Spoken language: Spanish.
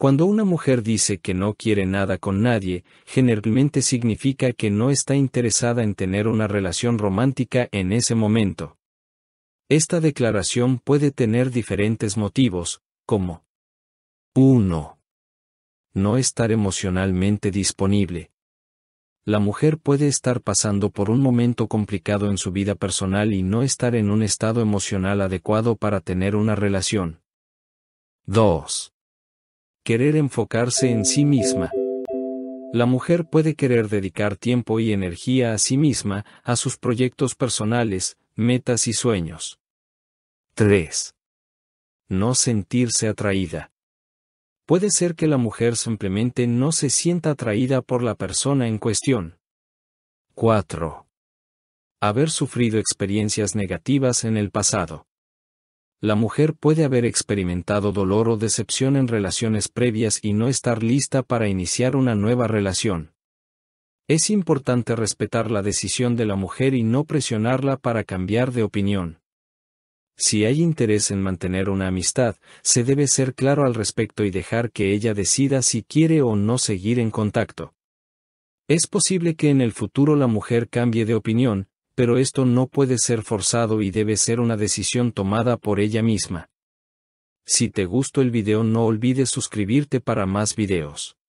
Cuando una mujer dice que no quiere nada con nadie, generalmente significa que no está interesada en tener una relación romántica en ese momento. Esta declaración puede tener diferentes motivos, como 1. No estar emocionalmente disponible. La mujer puede estar pasando por un momento complicado en su vida personal y no estar en un estado emocional adecuado para tener una relación. 2 querer enfocarse en sí misma. La mujer puede querer dedicar tiempo y energía a sí misma, a sus proyectos personales, metas y sueños. 3. No sentirse atraída. Puede ser que la mujer simplemente no se sienta atraída por la persona en cuestión. 4. Haber sufrido experiencias negativas en el pasado la mujer puede haber experimentado dolor o decepción en relaciones previas y no estar lista para iniciar una nueva relación. Es importante respetar la decisión de la mujer y no presionarla para cambiar de opinión. Si hay interés en mantener una amistad, se debe ser claro al respecto y dejar que ella decida si quiere o no seguir en contacto. Es posible que en el futuro la mujer cambie de opinión, pero esto no puede ser forzado y debe ser una decisión tomada por ella misma. Si te gustó el video no olvides suscribirte para más videos.